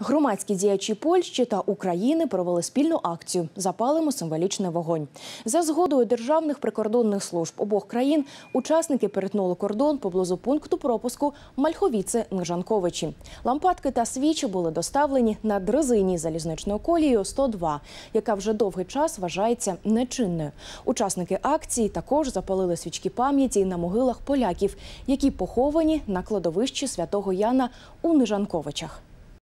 Громадські діячі Польщі та України провели спільну акцію Запалимо символічний вогонь. За згодою державних прикордонних служб обох країн учасники перетнули кордон поблизу пункту пропуску Мальховіце Нижанковичі. Лампадки та свічі були доставлені на дрезині залізничною колією 102, яка вже довгий час вважається нечинною. Учасники акції також запалили свічки пам'яті на могилах поляків, які поховані на кладовищі святого Яна у Нижанковичах.